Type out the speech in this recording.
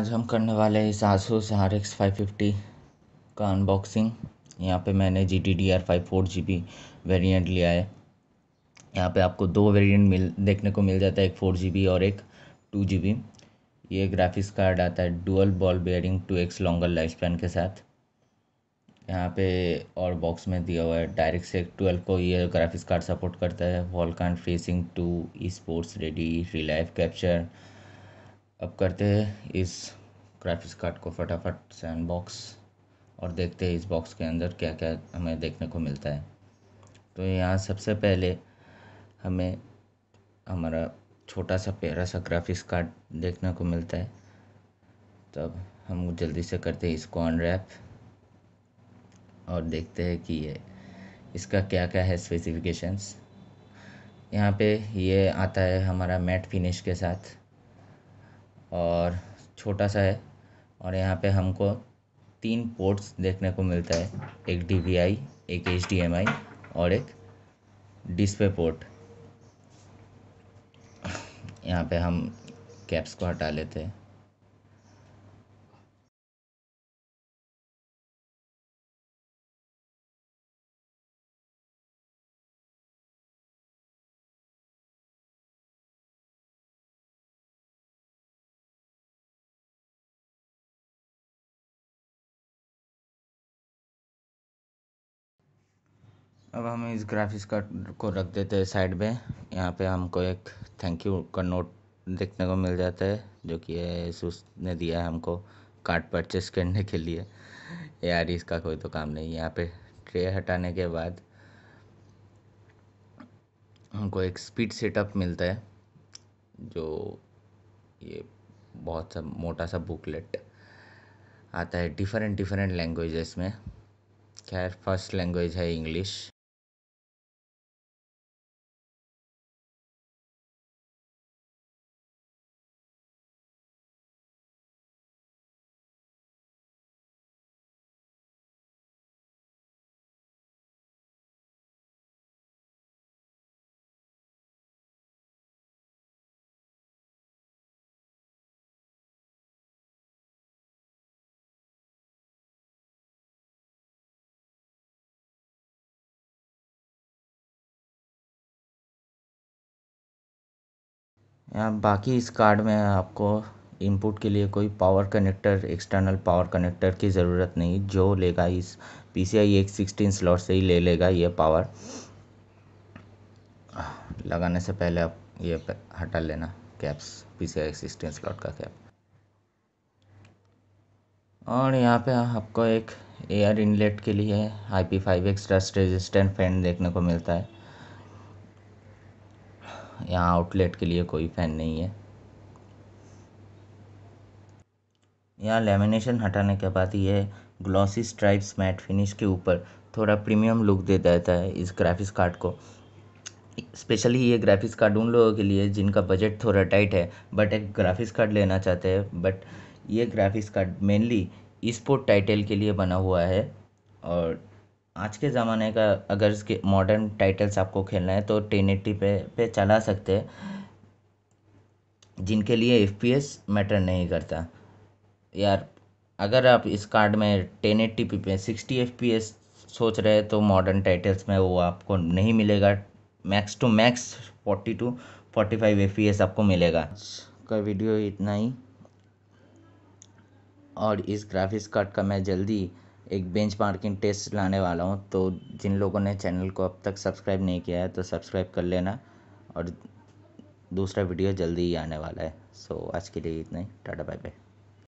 आज हम करने वाले हैं इस Asus R X five fifty का अनबॉक्सिंग यहाँ पे मैंने G D D R five four G B variant लिया है यहाँ पे आपको दो वेरिएंट मिल देखने को मिल जाता है एक फोर जी बी और एक टू जी बी ये ग्राफिक्स कार्ड आता है dual ball bearing two X longer life span के साथ यहाँ पे और बॉक्स में दिया हुआ है डायरेक्ट से ट्वेल्व को ये ग्राफिक्स कार्ड सपोर्ट करता है wall Vulkan facing to sports ready relive capture अब करते हैं इस ग्राफिक्स कार्ड को फटाफट से बॉक्स और देखते हैं इस बॉक्स के अंदर क्या क्या हमें देखने को मिलता है तो यहाँ सबसे पहले हमें हमारा छोटा सा प्यारा सा ग्राफिक्स कार्ड देखने को मिलता है तब हम जल्दी से करते हैं इसको अनरैप और देखते हैं कि ये इसका क्या क्या है स्पेसिफिकेशंस यहाँ पे ये आता है हमारा मैट फिनिश के साथ और छोटा सा है और यहाँ पे हमको तीन पोर्ट्स देखने को मिलता है एक डी एक एच और एक डिस्प्ले पोर्ट यहाँ पे हम कैप्स को हटा लेते हैं अब हम इस ग्राफिक्स कार्ड को रख देते हैं साइड में यहाँ पे हमको एक थैंक यू का नोट देखने को मिल जाता है जो कि सुस ने दिया है हमको कार्ड परचेस करने के लिए यार इसका कोई तो काम नहीं यहाँ पे ट्रे हटाने के बाद हमको एक स्पीड सेटअप मिलता है जो ये बहुत सा मोटा सा बुकलेट आता है डिफरेंट डिफरेंट लैंग्वेजेस में खैर फर्स्ट लैंग्वेज है इंग्लिश बाकी इस कार्ड में आपको इनपुट के लिए कोई power connector external power connector की ज़रूरत नहीं जो लेगा इस पी सी आई एक सिक्सटीन स्लॉट से ही ले लेगा ये पावर लगाने से पहले आप ये हटा लेना कैप्स पी सी आई एक सिक्सटीन स्लॉट का कैप और यहाँ पे आपको एक एयर इनलेट के लिए I P five X dust resistant fan देखने को मिलता है यहाँ आउटलेट के लिए कोई फ़ैन नहीं है यहाँ लेमिनेशन हटाने के बाद ये ग्लॉसी स्ट्राइप्स मैट फिनिश के ऊपर थोड़ा प्रीमियम लुक दे देता है इस ग्राफिक्स कार्ड को स्पेशली ये ग्राफिक्स कार्ड उन लोगों के लिए जिनका बजट थोड़ा टाइट है बट एक ग्राफिक्स कार्ड लेना चाहते हैं बट ये graphics card mainly sport title के लिए बना हुआ है और आज के ज़माने का अगर इसके मॉडर्न टाइटल्स आपको खेलना है तो टेन एट्टी पे पे चला सकते हैं जिनके लिए एफ पी एस मैटर नहीं करता यार अगर आप इस कार्ड में टेन एट्टी पी पे सिक्सटी एफ पी एस सोच रहे हैं तो मॉडर्न टाइटल्स में वो आपको नहीं मिलेगा max to max forty to forty five F P S आपको मिलेगा का वीडियो इतना ही और इस ग्राफिक्स कार्ड का मैं जल्दी एक बेंच मार्किंग टेस्ट लाने वाला हूँ तो जिन लोगों ने चैनल को अब तक सब्सक्राइब नहीं किया है तो सब्सक्राइब कर लेना और दूसरा वीडियो जल्दी ही आने वाला है सो आज के लिए इतना ही टाटा बाय बाय